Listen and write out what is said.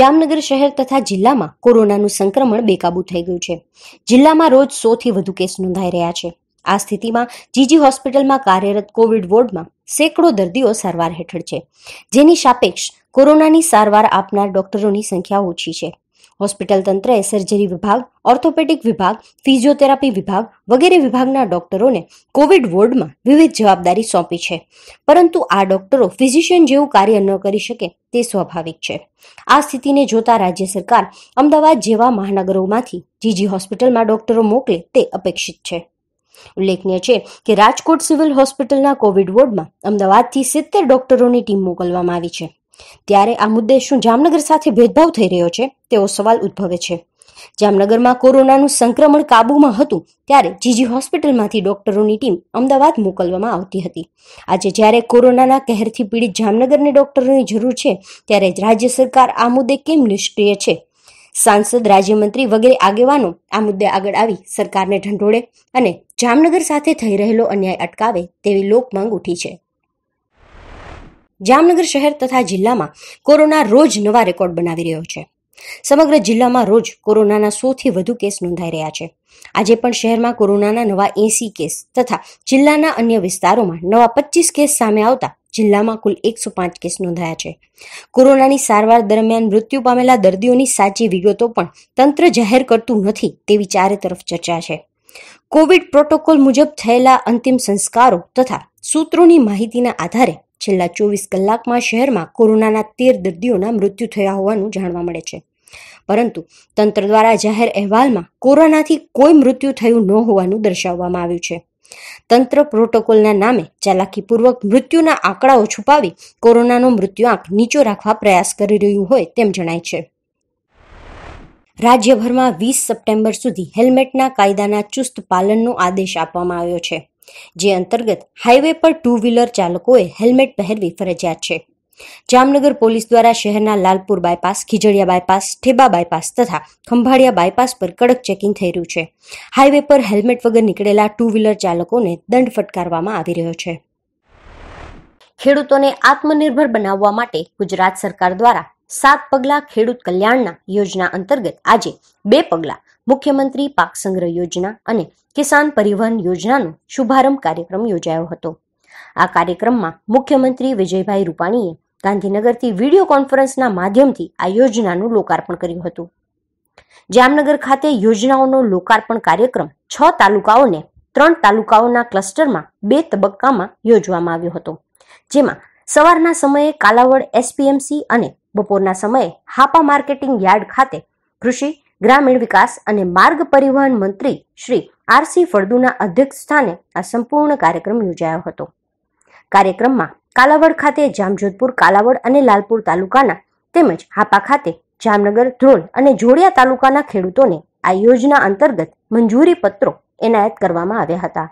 જામનગર શહેર તથા જિલ્લામાં કોરોનાનું સંક્રમણ બેકાબુ થઈ ગયું છે જિલ્લામાં રોજ સોથી વધુ કેસ નોંધાઈ રહ્યા છે આ સ્થિતિમાં જીજી હોસ્પિટલમાં કાર્યરત કોવિડ વોર્ડમાં સેંકડો દર્દીઓ સારવાર હેઠળ છે જેની સાપેક્ષ કોરોનાની સારવાર આપનાર ડોક્ટરોની સંખ્યા ઓછી છે હોસ્પિટલ તંત્રએ સર્જરી વિભાગ ઓર્થોપેડિક વિભાગ ફિઝિયોથેરાપી વિભાગ વગેરે વિભાગના ડોક્ટરોને કોવિડ વોર્ડમાં વિવિધ જવાબદારી સોંપી છે પરંતુ આ ડોક્ટરો ફિઝિશિયન જેવું કાર્ય ન કરી શકે તે સ્વાભાવિક છે આ સ્થિતિને જોતા રાજ્ય સરકાર અમદાવાદ જેવા મહાનગરોમાંથી જીજી હોસ્પિટલમાં ડોક્ટરો મોકલે તે અપેક્ષિત છે ઉલ્લેખનીય છે કે રાજકોટ સિવિલ હોસ્પિટલના કોવિડ વોર્ડમાં અમદાવાદથી સિત્તેર ડોક્ટરોની ટીમ મોકલવામાં આવી છે ત્યારે આ મુદ્દે શું જામનગર સાથે ભેદભાવ થઈ રહ્યો છે તેવો સવાલ ઉદ્ભવે છે જામનગરમાં કોરોનાનું સંક્રમણ કાબૂમાં હતું ત્યારે જીજી હોસ્પિટલમાંથી ડોક્ટરોની ટીમ અમદાવાદ મોકલવામાં આવતી હતી આજે જ્યારે કોરોનાના કહેરથી પીડિત જામનગરને ડોક્ટરોની જરૂર છે ત્યારે રાજ્ય સરકાર આ મુદ્દે કેમ નિષ્ક્રિય છે સાંસદ રાજ્યમંત્રી વગેરે આગેવાનો આ મુદ્દે આગળ આવી સરકારને ઢંઢોળે અને જામનગર સાથે થઈ રહેલો અન્યાય અટકાવે તેવી લોકમાંગ ઉઠી છે જામનગર શહેર તથા જિલ્લામાં કોરોના રોજ નવા રેકોર્ડ બનાવી રહ્યો છે સમગ્ર જિલ્લામાં રોજ કોરોનાના સોથી વધુ કેસ નોંધાઈ રહ્યા છે આજે પણ શહેરમાં કોરોનાના નવા એસી કેસ તથા જિલ્લાના અન્ય વિસ્તારોમાં નવા પચીસ કેસ સામે આવતા જિલ્લામાં કુલ એકસો પાંચ કેસ નોંધાયા છે કોરોનાની સારવાર દરમિયાન મૃત્યુ પામેલા દર્દીઓની સાચી વિગતો પણ તંત્ર જાહેર કરતું નથી તેવી ચારે તરફ ચર્ચા છે કોવિડ પ્રોટોકોલ મુજબ થયેલા અંતિમ સંસ્કારો તથા સૂત્રોની માહિતીના આધારે છેલ્લા ચોવીસ કલાકમાં શહેરમાં કોરોનાના તેર દર્દીઓના મૃત્યુ થયા હોવાનું જાણવા મળે છે પરંતુ તંત્ર દ્વારા જાહેર અહેવાલમાં કોરોનાથી કોઈ મૃત્યુ થયું ન હોવાનું દર્શાવવામાં આવ્યું છે તંત્ર પ્રોટોકોલના નામે ચાલાકીપૂર્વક મૃત્યુના આંકડાઓ છુપાવી કોરોનાનો મૃત્યુઆંક નીચો રાખવા પ્રયાસ કરી રહ્યું હોય તેમ જણાય છે રાજ્યભરમાં વીસ સપ્ટેમ્બર સુધી હેલ્મેટના કાયદાના ચુસ્ત પાલનનો આદેશ આપવામાં આવ્યો છે જે અંતર્ગત હાઈવે પર ટુ વ્હીલર ચાલકોએ હેલ્મેટ પહેરવી ફરજિયાત છે જામનગર પોલીસ દ્વારા શહેરના Lalpur bypass Khijadiya bypass Theba bypass તથા ખંભાળિયા બાયપાસ પર કડક ચેકિંગ થઈ રહ્યું છે હાઈવે પર હેલ્મેટ વગર નીકળેલા ટુ વ્હીલર ચાલકોને દંડ ફટકારવામાં આવી રહ્યો છે ખેડૂતોને આત્મનિર્ભર બનાવવા માટે ગુજરાત સરકાર દ્વારા સાત પગલા ખેડૂત કલ્યાણના યોજના અંતર્ગત આજે બે પગલાં મુખ્યમંત્રી પાક સંગ્રહ યોજના અને કિસાન પરિવહન યોજનાનો શુભારંભ કાર્યક્રમ યોજાયો હતો આ કાર્યક્રમમાં મુખ્યમંત્રી વિજયભાઈ રૂપાણીએ ગાંધીનગરથી વિડીયો કોન્ફરન્સના માધ્યમથી આ યોજનાનું લોકાર્પણ કર્યું હતું જામનગર ખાતે યોજનાઓનો લોકાર્પણ કાર્યક્રમ છ તાલુકાઓને ત્રણ તાલુકાઓના ક્લસ્ટરમાં બે તબક્કામાં યોજવામાં આવ્યો હતો જેમાં સવારના સમયે કાલાવડ એસપીએમસી અને બપોરના સમયે હાપા માર્કેટિંગ યાર્ડ ખાતે કૃષિ ગ્રામીણ વિકાસ અને માર્ગ પરિવહન મંત્રી શ્રી આરસી ફળદુના અધ્યક્ષ સ્થાને આ સંપૂર્ણ કાર્યક્રમ યોજાયો હતો કાર્યક્રમમાં કાલાવડ ખાતે જામજોધપુર કાલાવડ અને લાલપુર તાલુકાના તેમજ હાપા ખાતે જામનગર ધ્રોલ અને જોડિયા તાલુકાના ખેડૂતોને આ યોજના અંતર્ગત મંજૂરી પત્રો એનાયત કરવામાં આવ્યા હતા